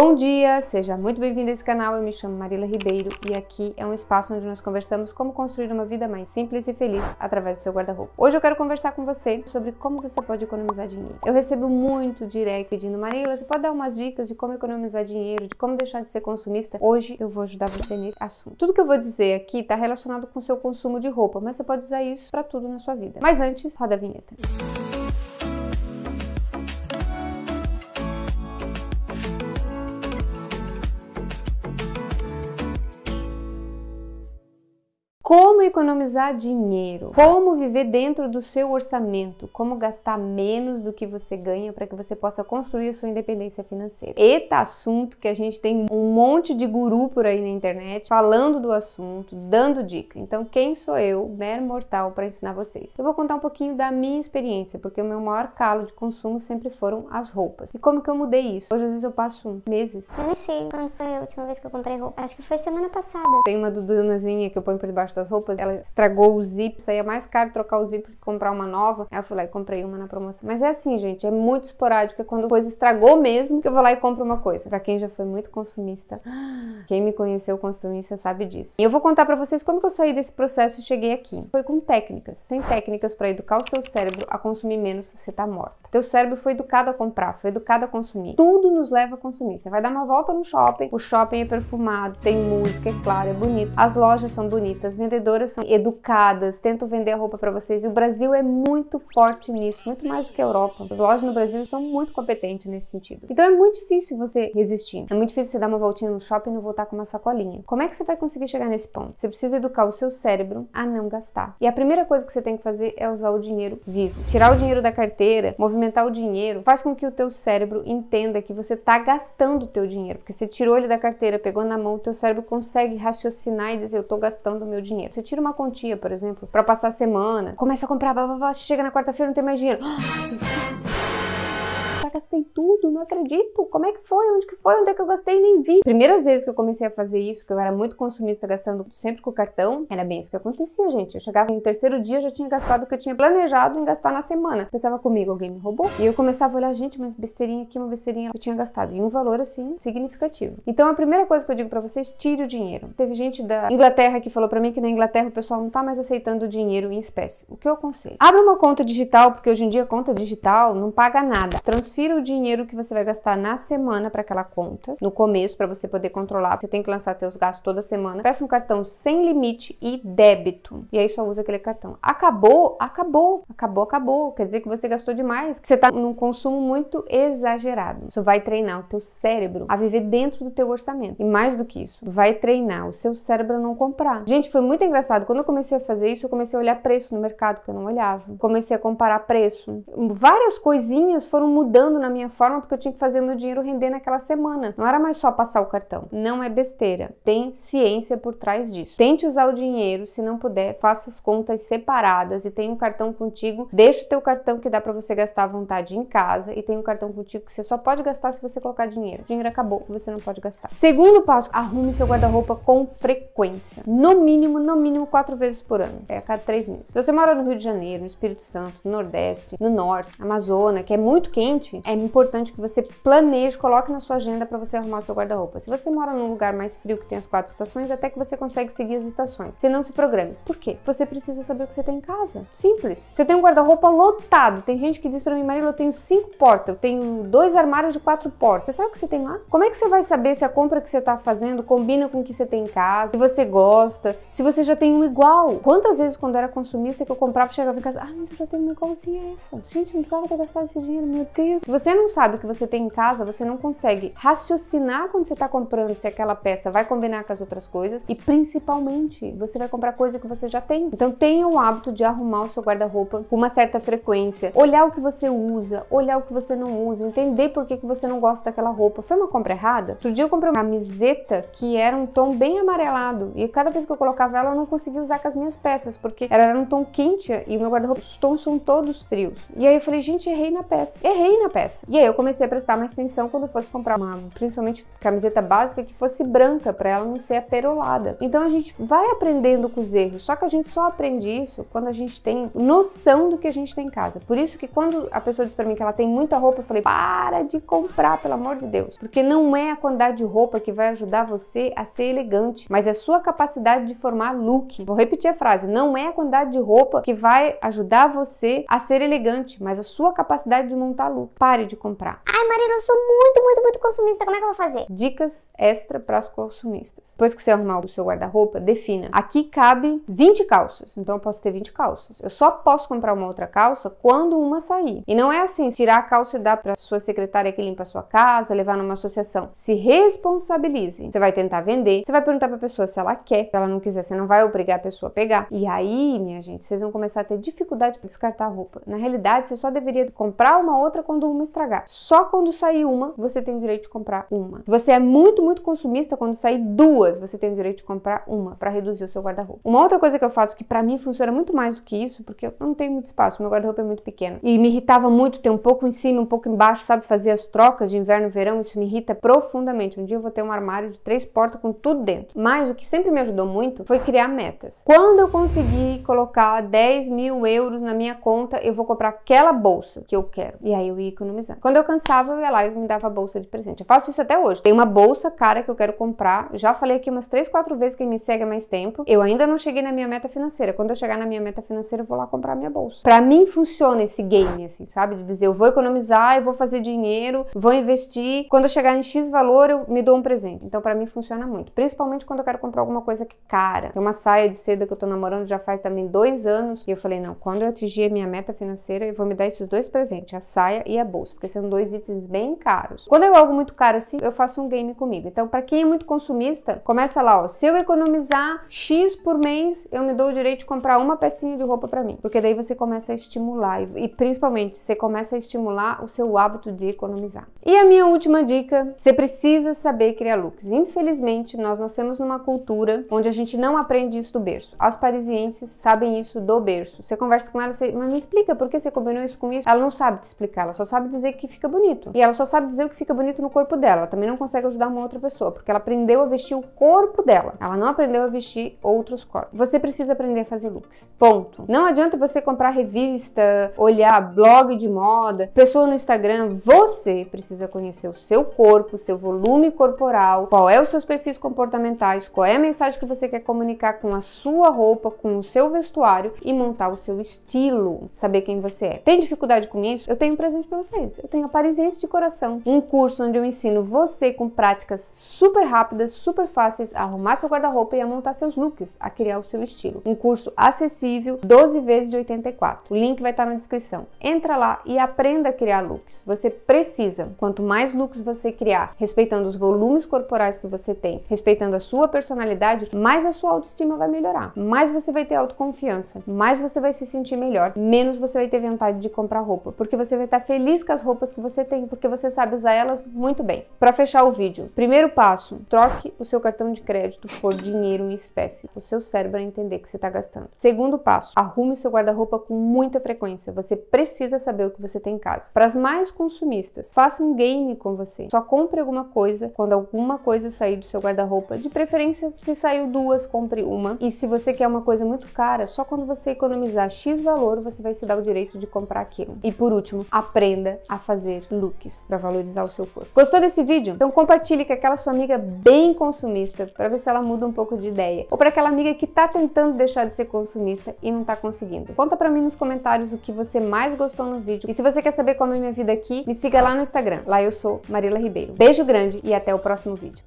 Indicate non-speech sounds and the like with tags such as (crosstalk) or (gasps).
Bom dia, seja muito bem-vindo a esse canal. Eu me chamo Marila Ribeiro e aqui é um espaço onde nós conversamos como construir uma vida mais simples e feliz através do seu guarda-roupa. Hoje eu quero conversar com você sobre como você pode economizar dinheiro. Eu recebo muito direct pedindo, Marila, você pode dar umas dicas de como economizar dinheiro, de como deixar de ser consumista? Hoje eu vou ajudar você nesse assunto. Tudo que eu vou dizer aqui está relacionado com o seu consumo de roupa, mas você pode usar isso para tudo na sua vida. Mas antes, roda a vinheta. Música como economizar dinheiro, como viver dentro do seu orçamento, como gastar menos do que você ganha para que você possa construir a sua independência financeira. Eita assunto que a gente tem um monte de guru por aí na internet falando do assunto, dando dica. Então, quem sou eu, mero mortal, para ensinar vocês? Eu vou contar um pouquinho da minha experiência, porque o meu maior calo de consumo sempre foram as roupas. E como que eu mudei isso? Hoje, às vezes, eu passo meses. Eu não sei quando foi a última vez que eu comprei roupa. Acho que foi semana passada. Tem uma do Donazinha que eu ponho por debaixo as roupas, ela estragou o zip, saía mais caro trocar o zip que comprar uma nova. Aí eu fui lá e comprei uma na promoção. Mas é assim, gente, é muito esporádico, é quando a coisa estragou mesmo que eu vou lá e compro uma coisa. Para quem já foi muito consumista, (gasps) quem me conheceu consumista sabe disso. E eu vou contar para vocês como que eu saí desse processo e cheguei aqui. Foi com técnicas. Sem técnicas para educar o seu cérebro a consumir menos, você tá morta. Teu cérebro foi educado a comprar, foi educado a consumir. Tudo nos leva a consumir. Você vai dar uma volta no shopping, o shopping é perfumado, tem música, é claro, é bonito. As lojas são bonitas, vendedoras são educadas, tentam vender a roupa para vocês. E o Brasil é muito forte nisso, muito mais do que a Europa. As lojas no Brasil são muito competentes nesse sentido. Então é muito difícil você resistir. É muito difícil você dar uma voltinha no shopping e não voltar com uma sacolinha. Como é que você vai conseguir chegar nesse ponto? Você precisa educar o seu cérebro a não gastar. E a primeira coisa que você tem que fazer é usar o dinheiro vivo. Tirar o dinheiro da carteira, movimentar o dinheiro, faz com que o teu cérebro entenda que você está gastando o teu dinheiro. Porque você tirou ele da carteira, pegou na mão, o teu cérebro consegue raciocinar e dizer, eu estou gastando o meu dinheiro dinheiro. Você tira uma quantia, por exemplo, para passar a semana, começa a comprar, blá, blá, blá, chega na quarta-feira não tem mais dinheiro. Ah, (gasps) já gastei tudo, não acredito. Como é que foi? Onde que foi? Onde é que eu gastei? Nem vi. Primeiras vezes que eu comecei a fazer isso, que eu era muito consumista, gastando sempre com o cartão, era bem isso que acontecia, gente. Eu chegava no terceiro dia, já tinha gastado o que eu tinha planejado em gastar na semana. Pensava comigo, alguém me roubou. E eu começava a olhar, gente, mas besteirinha aqui, uma besteirinha que eu tinha gastado. E um valor, assim, significativo. Então, a primeira coisa que eu digo para vocês, tire o dinheiro. Teve gente da Inglaterra que falou para mim que na Inglaterra o pessoal não tá mais aceitando dinheiro em espécie. O que eu aconselho? Abra uma conta digital, porque hoje em dia conta digital não paga nada. Transfira transfira o dinheiro que você vai gastar na semana para aquela conta, no começo, para você poder controlar. Você tem que lançar seus gastos toda semana. Peça um cartão sem limite e débito. E aí só usa aquele cartão. Acabou, acabou, acabou, acabou. Quer dizer que você gastou demais, que você está num consumo muito exagerado. Isso vai treinar o teu cérebro a viver dentro do teu orçamento. E mais do que isso, vai treinar o seu cérebro a não comprar. Gente, foi muito engraçado. Quando eu comecei a fazer isso, eu comecei a olhar preço no mercado, que eu não olhava. Comecei a comparar preço. Várias coisinhas foram mudando mudando na minha forma porque eu tinha que fazer o meu dinheiro render naquela semana. Não era mais só passar o cartão. Não é besteira. Tem ciência por trás disso. Tente usar o dinheiro, se não puder, faça as contas separadas e tenha um cartão contigo. Deixa o teu cartão que dá para você gastar à vontade em casa e tenha um cartão contigo que você só pode gastar se você colocar dinheiro. O dinheiro acabou, você não pode gastar. Segundo passo, arrume seu guarda-roupa com frequência. No mínimo, no mínimo quatro vezes por ano. É a cada três meses. Se você mora no Rio de Janeiro, no Espírito Santo, no Nordeste, no Norte, Amazônia, que é muito quente, Assim, é importante que você planeje, coloque na sua agenda para você arrumar o seu guarda-roupa. Se você mora num lugar mais frio que tem as quatro estações, até que você consegue seguir as estações. Se não se programe. Por quê? Você precisa saber o que você tem em casa. Simples. Você tem um guarda-roupa lotado. Tem gente que diz para mim, Marila, eu tenho cinco portas, eu tenho dois armários de quatro portas. Você sabe o que você tem lá? Como é que você vai saber se a compra que você está fazendo combina com o que você tem em casa, se você gosta, se você já tem um igual? Quantas vezes quando eu era consumista que eu comprava, e chegava em casa, ah, mas eu já tenho uma igualzinha essa. Gente, não precisava ter gastado esse dinheiro, meu Deus. Se você não sabe o que você tem em casa, você não consegue raciocinar quando você está comprando se aquela peça vai combinar com as outras coisas e principalmente você vai comprar coisa que você já tem. Então tenha o hábito de arrumar o seu guarda-roupa com uma certa frequência, olhar o que você usa, olhar o que você não usa, entender por que, que você não gosta daquela roupa. Foi uma compra errada? Outro dia eu comprei uma camiseta que era um tom bem amarelado e cada vez que eu colocava ela eu não conseguia usar com as minhas peças porque ela era um tom quente e o meu guarda-roupa, os tons são todos frios. E aí eu falei, gente, errei na peça. Errei na peça peça. E aí eu comecei a prestar mais atenção quando eu fosse comprar uma, principalmente camiseta básica que fosse branca para ela não ser aperolada. Então a gente vai aprendendo com os erros, só que a gente só aprende isso quando a gente tem noção do que a gente tem em casa. Por isso que quando a pessoa diz para mim que ela tem muita roupa, eu falei: "Para de comprar, pelo amor de Deus". Porque não é a quantidade de roupa que vai ajudar você a ser elegante, mas é a sua capacidade de formar look. Vou repetir a frase: não é a quantidade de roupa que vai ajudar você a ser elegante, mas a sua capacidade de montar look pare de comprar. Ai, Marina, eu sou muito, muito, muito consumista, como é que eu vou fazer? Dicas extra para os consumistas. Depois que você arrumar o seu guarda-roupa, defina. Aqui cabe 20 calças, então eu posso ter 20 calças. Eu só posso comprar uma outra calça quando uma sair. E não é assim, tirar a calça e dar para sua secretária que limpa a sua casa, levar numa associação. Se responsabilize. Você vai tentar vender, você vai perguntar para a pessoa se ela quer, se ela não quiser, você não vai obrigar a pessoa a pegar. E aí, minha gente, vocês vão começar a ter dificuldade para descartar roupa. Na realidade, você só deveria comprar uma outra quando uma estragar. Só quando sair uma, você tem o direito de comprar uma. Se você é muito, muito consumista, quando sair duas, você tem o direito de comprar uma para reduzir o seu guarda-roupa. Uma outra coisa que eu faço que para mim funciona muito mais do que isso, porque eu não tenho muito espaço, meu guarda-roupa é muito pequeno. E me irritava muito ter um pouco em cima, um pouco embaixo, sabe? Fazer as trocas de inverno, verão, isso me irrita profundamente. Um dia eu vou ter um armário de três portas com tudo dentro. Mas o que sempre me ajudou muito foi criar metas. Quando eu conseguir colocar 10 mil euros na minha conta, eu vou comprar aquela bolsa que eu quero. E aí eu ia economizando. Quando eu cansava, eu ia lá e me dava bolsa de presente. Eu faço isso até hoje. Tem uma bolsa cara que eu quero comprar. Já falei aqui umas 3, 4 vezes que me segue há mais tempo. Eu ainda não cheguei na minha meta financeira. Quando eu chegar na minha meta financeira, eu vou lá comprar minha bolsa. Para mim funciona esse game, assim, sabe? De dizer, eu vou economizar, eu vou fazer dinheiro, vou investir. Quando eu chegar em X valor, eu me dou um presente. Então, para mim funciona muito. Principalmente quando eu quero comprar alguma coisa que é cara. Tem uma saia de seda que eu tô namorando já faz também dois anos. E eu falei, não, quando eu atingir a minha meta financeira, eu vou me dar esses dois presentes, a saia e a bolsa, porque são dois itens bem caros. Quando é algo muito caro assim, eu faço um game comigo. Então, para quem é muito consumista, começa lá, ó, se eu economizar X por mês, eu me dou o direito de comprar uma pecinha de roupa para mim, porque daí você começa a estimular e, principalmente você começa a estimular o seu hábito de economizar. E a minha última dica, você precisa saber criar looks. Infelizmente, nós nascemos numa cultura onde a gente não aprende isso do berço. As parisienses sabem isso do berço. Você conversa com ela, você, mas me explica por que você combinou isso com isso? Ela não sabe te explicar, ela só sabe sabe dizer que fica bonito. E ela só sabe dizer o que fica bonito no corpo dela. Ela também não consegue ajudar uma outra pessoa, porque ela aprendeu a vestir o corpo dela. Ela não aprendeu a vestir outros corpos. Você precisa aprender a fazer looks. Ponto. Não adianta você comprar revista, olhar blog de moda, pessoa no Instagram. Você precisa conhecer o seu corpo, seu volume corporal, qual é os seus perfis comportamentais, qual é a mensagem que você quer comunicar com a sua roupa, com o seu vestuário e montar o seu estilo. Saber quem você é. Tem dificuldade com isso? Eu tenho um presente pra você vocês. É eu tenho a Parisiense de coração, um curso onde eu ensino você com práticas super rápidas, super fáceis, a arrumar seu guarda-roupa e a montar seus looks, a criar o seu estilo. Um curso acessível, 12 vezes de 84. O link vai estar na descrição. Entra lá e aprenda a criar looks. Você precisa. Quanto mais looks você criar, respeitando os volumes corporais que você tem, respeitando a sua personalidade, mais a sua autoestima vai melhorar. Mais você vai ter autoconfiança, mais você vai se sentir melhor, menos você vai ter vontade de comprar roupa, porque você vai estar feliz Risca as roupas que você tem, porque você sabe usar elas muito bem. Para fechar o vídeo, primeiro passo, troque o seu cartão de crédito por dinheiro em espécie. O seu cérebro vai entender que você está gastando. Segundo passo, arrume seu guarda-roupa com muita frequência. Você precisa saber o que você tem em casa. Para as mais consumistas, faça um game com você. Só compre alguma coisa quando alguma coisa sair do seu guarda-roupa. De preferência, se saiu duas, compre uma. E se você quer uma coisa muito cara, só quando você economizar X valor, você vai se dar o direito de comprar aquilo. E por último, aprenda aprenda a fazer looks para valorizar o seu corpo. Gostou desse vídeo? Então compartilhe com aquela sua amiga bem consumista para ver se ela muda um pouco de ideia. Ou para aquela amiga que está tentando deixar de ser consumista e não está conseguindo. Conta para mim nos comentários o que você mais gostou no vídeo. E se você quer saber como é minha vida aqui, me siga lá no Instagram. Lá eu sou Marila Ribeiro. Beijo grande e até o próximo vídeo.